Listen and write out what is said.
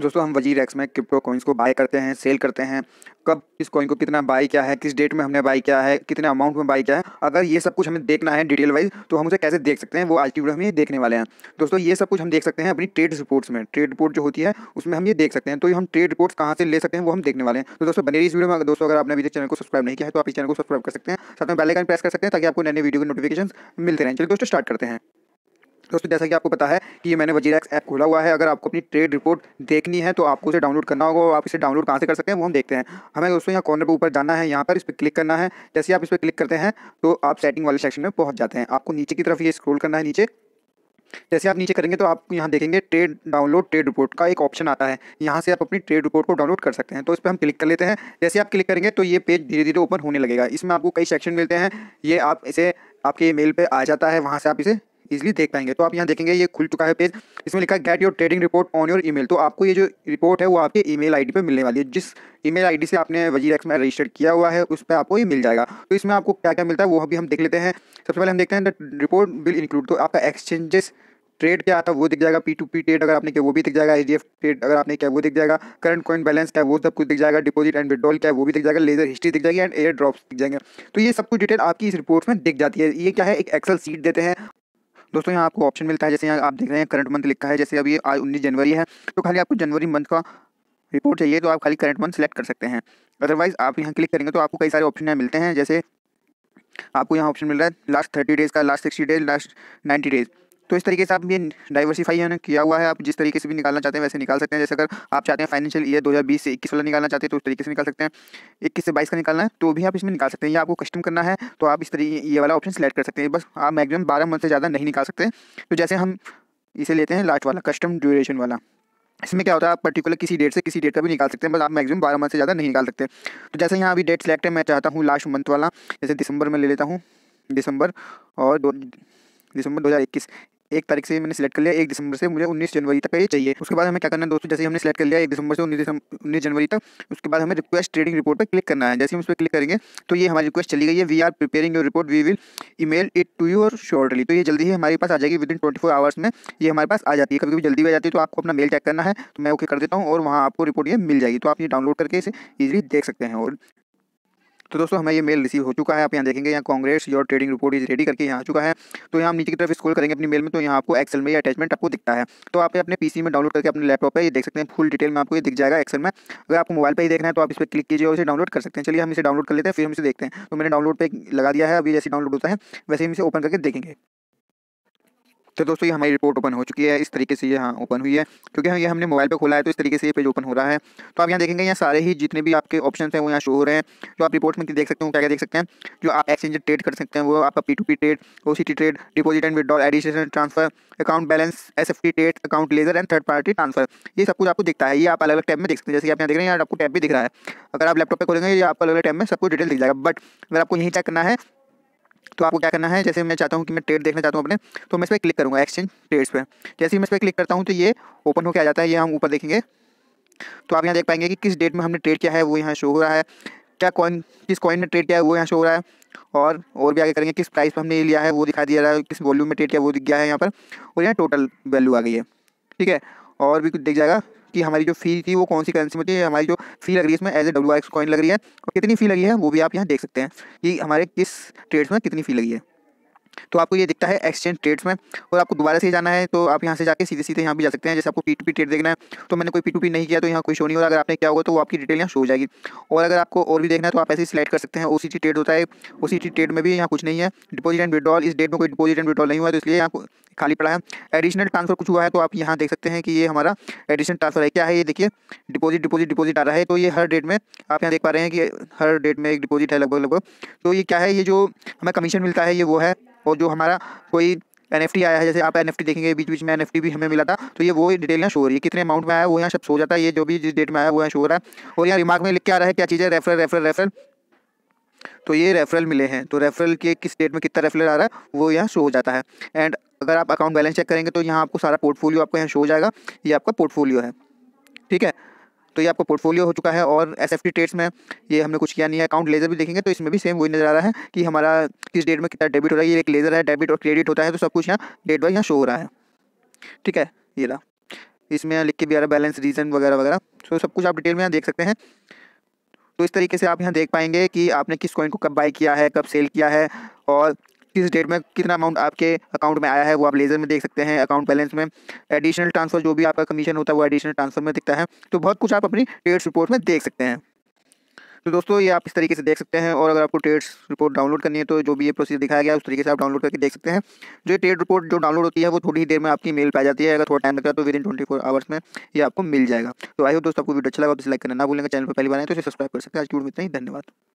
दोस्तों हम वजीर एक्स में क्रिप्टो कॉइन्स को बाय करते हैं सेल करते हैं कब किस कॉइन को कितना बाई किया है किस डेट में हमने बाई किया है कितने अमाउंट में बाई किया है अगर ये सब कुछ हमें देखना है डिटेल वाइज तो हम उसे कैसे देख सकते हैं वो आज की वीडियो में ये देखने वाले हैं दोस्तों ये सब कुछ हम देख सकते हैं अपनी ट्रेड रिपोर्ट्स में ट्रेड रिपोर्ट जो होती है उसमें हम ये देख सकते हैं तो हम ट्रेड रिपोर्ट्स कहाँ से ले सकते हैं वो हम देखने वाले हैं तो दोस्तों बने इस वीडियो में दोस्तों अगर आपने अभी चैनल को सब्सक्राइब नहीं किया है तो आप इस चैनल को सब्सक्राइब कर सकते हैं साथ में बेलाइकन प्रेस कर सकते हैं ताकि आपको नए नए वीडियो के नोटिफिकेशन मिलते रहें चलिए दोस्तों स्टार्ट करते हैं दोस्तों जैसा कि आपको पता है कि ये मैंने वजीरैक्स ऐप खोला हुआ है अगर आपको अपनी ट्रेड रिपोर्ट देखनी है तो आपको उसे डाउनलोड करना होगा और आप इसे डाउनलोड कहाँ से कर सकते हैं वो हम देखते हैं हमें दोस्तों यहाँ कॉर्नर पर ऊपर जाना है यहाँ पर इस पर क्लिक करना है जैसे आप इस पर क्लिक करते हैं तो आप सेटिंग वाले सेक्शन में पहुँच जाते हैं आपको नीचे की तरफ ये स्क्रोल करना है नीचे जैसे आप नीचे करेंगे तो आप यहाँ देखेंगे ट्रेड डाउनलोड ट्रेड रिपोर्ट का एक ऑप्शन आता है यहाँ से आप अपनी ट्रेड रिपोर्ट को डाउनलोड कर सकते हैं तो इस पर हम क्लिक कर लेते हैं जैसे आप क्लिक करेंगे तो ये पेज धीरे धीरे ओपन होने लगेगा इसमें आपको कई सेक्शन मिलते हैं ये आप इसे आपके मेल पे आ जाता है वहाँ से आप इसे इजिली देख पाएंगे तो आप यहाँ देखेंगे ये खुल चुका है पेज इसमें लिखा है get your trading report on your email तो आपको ये जो रिपोर्ट है वो आपके ईमेल आईडी पे मिलने वाली है जिस ईमेल आईडी से आपने वजीर एक्स में रजिस्टर किया हुआ है उस पर आपको ये मिल जाएगा तो इसमें आपको क्या क्या मिलता है वो भी हम देख लेते हैं सबसे पहले हम देखते हैं रिपोर्ट बिल इंक्लूड तो आपका एक्सचेंजेस ट्रेड क्या आता है वो दिख जाएगा पी टू पी ट्रेड अगर आपने किया वो भी दिख जाएगा एच ट्रेड अगर आपने किया वो दिख जाएगा करंट कॉइन बैलेंस क्या वो सब कुछ दिख जाएगा डिपॉजिट एंड विड्रॉल क्या वो भी दिख जाएगा लेजर हिस्ट्री दिख जाएगी एंड एयर ड्रॉप्स दिख जाएंगे तो ये सब कुछ डिटेल आपकी इस रिपोर्ट में दिख जाती है ये क्या है एक एक्सल सीट देते हैं दोस्तों यहाँ आपको ऑप्शन मिलता है जैसे यहाँ आप देख रहे हैं करंट मंथ लिखा है जैसे अभी आज उन्नीस जनवरी है तो खाली आपको जनवरी मंथ का रिपोर्ट चाहिए तो आप खाली करंट मंथ सेलेक्ट कर सकते हैं अदरवाइज़ आप यहाँ क्लिक करेंगे तो आपको कई सारे ऑप्शन यहाँ मिलते हैं जैसे आपको यहाँ ऑप्शन मिल रहा है लास्ट थर्टी डेज़ का last sixty days last ninety days तो इस तरीके से आप ये डाइवर्सिफाई ना किया हुआ है आप जिस तरीके से भी निकालना चाहते हैं वैसे निकाल सकते हैं जैसे अगर आप चाहते हैं फाइनेंशियल ईयर 2020 से इक्कीस वाला निकालना चाहते हैं तो उस तरीके से निकाल सकते हैं इक्कीस से बाईस का निकालना है तो भी आप इसमें निकाल सकते हैं या आपको कस्टम करना है तो आप इस तरीके ये वाला ऑप्शन सेलेक्ट कर सकते हैं बस आप मैगजिम बारह मंथ से ज़्यादा नहीं निकाल सकते तो जैसे हम इसे लेते हैं लास्ट वाला कस्टम ड्यूरेशन वाला इसमें क्या होता है आप पर्टिकुलर किसी डेट से किसी डेट का भी निकाल सकते हैं बस आप मैक्सिमम बारह मंथ से ज़्यादा नहीं निकाल सकते तो जैसे यहाँ अभी डेट सेलेक्ट है मैं चाहता हूँ लास्ट मंथ वाला जैसे दिसंबर में ले लेता हूँ दिसंबर और दो दिसंबर 2021 एक तारीख से मैंने सेलेक्ट कर लिया एक दिसंबर से मुझे उन्नीस जनवरी तक ये चाहिए उसके बाद हमें क्या करना है दोस्तों जैसे हमने सेलेक्ट कर लिया एक दिसंबर से उन्नीस उन्नीस जनवरी तक उसके बाद हमें रिक्वेस्ट ट्रेडिंग रिपोर्ट पर क्लिक करना है जैसे हम उस पर क्लिक करेंगे तो ये हमारी रिक्वेस्ट चली गई है we are preparing your report we will email it to your और शॉर्टली तो ये जल्दी ही हमारे पास आ जाएगी within twenty four hours में ये हमारे पास आ जाती है कभी कभी जल्दी भी आ जाती है तो आपको अपना मेल चेक करना है तो मैं ओके कर देता हूँ और वहाँ आपको रिपोर्ट ये मिल जाएगी तो आप ये डाउनलोड करके इसे ईजिली देख सकते हैं और तो दोस्तों हमें ये मेल रिसीव हो चुका है आप यहाँ देखेंगे यहाँ congrats your trading report is ready करके यहाँ आ चुका है तो यहाँ नीचे की तरफ स्क्रॉल करेंगे अपनी मेल में तो यहाँ आपको एक्सल में अटैचमेंट आपको दिखता है तो आप अपने पीसी में डाउनलोड करके अपने लैपटॉप पर ये देख सकते हैं फुल डिटेल में आपको ये दिख जाएगा एक्सेल में अगर आपको मोबाइल पर ही देखना है तो आप इस पर क्लिक कीजिए और इसे डाउनलोड कर सकते हैं चलिए हम इसे डाउनलोड कर लेते हैं फिर हम इसे देखते हैं तो मैंने डाउनलोड पर लगा दिया है अभी जैसे डाउनलोड होता है वैसे हम इसे ओपन करके देखेंगे तो दोस्तों ये हमारी रिपोर्ट ओपन हो चुकी है इस तरीके से ये हाँ ओपन हुई है क्योंकि हम हाँ, ये हमने मोबाइल पर खोला है तो इस तरीके से ये पेज ओपन हो रहा है तो आप यहाँ देखेंगे यहाँ सारे ही जितने भी आपके ऑप्शन हैं वो यहाँ शो हो रहे हैं जो आप रिपोर्ट में देख सकते हो क्या क्या देख सकते हैं जो आप एक्सचेंज ट्रेड कर सकते हैं वो आपका P to P trade O C T trade deposit and withdrawal addition transfer account balance S F T trade account ledger and third party transfer ये सब कुछ आपको दिखता है ये आप अलग अलग टैब में देख सकते हैं जैसे आप यहाँ देख रहे हैं आपको टैब भी दिख रहा है अगर आप लैपटॉप पर खोलेंगे ये आपको अलग अलग टैब में सब कुछ डिटेल दिख जाएगा बट अगर आपको यहीं चेक करना है तो आपको क्या करना है जैसे मैं चाहता हूँ कि मैं ट्रेड देखना चाहता हूँ अपने तो मैं इस पर क्लिक करूँगा एक्सचेंज ट्रेड्स पर जैसे ही मैं इस पर क्लिक करता हूँ तो ये ओपन होकर आ जाता है ये हम ऊपर देखेंगे तो आप यहाँ देख पाएंगे कि किस डेट में हमने ट्रेड किया है वो यहाँ शो हो रहा है क्या कॉइन किस कॉइन में ट्रेड किया है वो यहाँ शो हो रहा है और और भी आगे करेंगे किस प्राइस पर हमने लिया है वो दिखा दिया रहा है किस वॉल्यूम में ट्रेड किया वो दिख गया है यहाँ पर और यहाँ टोटल वैल्यू आ गई है ठीक है और भी कुछ दिख जाएगा कि हमारी जो फी थी वो कौन सी करेंसी में थी हमारी जो फी लग रही है इसमें as a W X coin लग रही है और कितनी फी लगी है वो भी आप यहाँ देख सकते हैं कि हमारे किस ट्रेड्स में कितनी फी लगी है तो आपको ये दिखता है एक्सचेंज ट्रेड्स में और आपको दोबारा से जाना है तो आप यहाँ से जाके सीधे सीधे यहाँ भी जा सकते हैं जैसे आपको पी टू पी ट्रेड देखना है तो मैंने कोई पी टू पी नहीं किया तो यहाँ कोई शो नहीं होगा अगर आपने क्या होगा तो वो आपकी डिटेल यहाँ शो हो जाएगी और अगर आपको और भी देखना है तो आप ऐसे सिलेक्ट कर सकते हैं ओ ट्रेड होता है ओ ट्रेड में भी यहाँ कुछ नहीं है डिपोजिट एंड विड्रॉल इस डेट में कोई डिपोजिट एंड विड्रॉल नहीं हुआ तो इसलिए यहाँ खाली पड़ा है एडिशनल ट्रांसफर कुछ हुआ है तो आप यहाँ देख सकते हैं कि ये हमारा एडिशनल ट्रांसफर है क्या है ये देखिए डिपोजिट डिपोजिट डिपॉजिट आ रहा है तो ये हर डेट में आप यहाँ देख पा रहे हैं कि हर डेट में एक डिपॉजिट है लगभग लगभग तो ये क्या है ये जो हमें कमीशन मिलता है ये वो है और जो हमारा कोई एन आया है जैसे आप एन देखेंगे बीच बीच में एन भी हमें मिला था तो ये वो डिटेल यहाँ शो हो रही है कितने अमाउंट में आया वो यहाँ सब शो जाता है ये जो भी जिस डेट में आया वो यहाँ शो हो रहा है और यहाँ रिमार्क में लिख के आ रहा है क्या चीज़ें रेफर रेफर रेफरल तो ये रेफरल मिले हैं तो रेफरल के किस डेट में कितना रेफरल आ रहा है वो यहाँ शो हो जाता है एंड अगर आप अकाउंट बैलेंस चेक करेंगे तो यहाँ आपको सारा पोर्टफोलियो आपको यहाँ शो हो जाएगा ये आपका पोर्टफोलियो है ठीक है तो ये आपका पोर्टफोलियो हो चुका है और एस एफ टी ट्रेड्स में ये हमने कुछ किया नहीं है अकाउंट लेजर भी देखेंगे तो इसमें भी सेम वही नजर आ रहा है कि हमारा किस डेट में कितना डेबिट हो रहा है ये एक लेजर है डेबिट और क्रेडिट होता है तो सब कुछ यहाँ डेट वाइज यहाँ शो हो रहा है ठीक है ये रहा इसमें लिख के भी आ रहा बैलेंस रीजन वगैरह वगैरह तो सब कुछ आप डिटेल में यहाँ देख सकते हैं तो इस तरीके से आप यहाँ देख पाएंगे कि आपने किस कॉइन को कब बाई किया है कब सेल किया है और किस डेट में कितना अमाउंट आपके अकाउंट में आया है वो आप लेजर में देख सकते हैं अकाउंट बैलेंस में एडिशनल ट्रांसफर जो भी आपका कमीशन होता है वो एडिशनल ट्रांसफर में दिखता है तो बहुत कुछ आप अपनी ट्रेड्स रिपोर्ट में देख सकते हैं तो दोस्तों ये आप इस तरीके से देख सकते हैं और अगर आपको ट्रेड्स रिपोर्ट डाउनलोड करनी है तो जो भी ये प्रोसीजर दिखाया गया उस तरीके से आप डाउनलोड करके देख सकते हैं जो ट्रेड रिपोर्ट जो डाउनलोड होती है वो थोड़ी ही देर में आपकी मेल पे आ जाती है अगर थोड़ा टाइम लगता है तो within twenty four hours में ये आपको मिल जाएगा तो आई हो दोस्तों आपको वीडियो अच्छा लगा तो लाइक करना ना भूलेंगे चैनल पर पहली बार आए तो इसे सब्सक्राइब कर सकते हैं आज की वीडियो में इतना ही धन्यवाद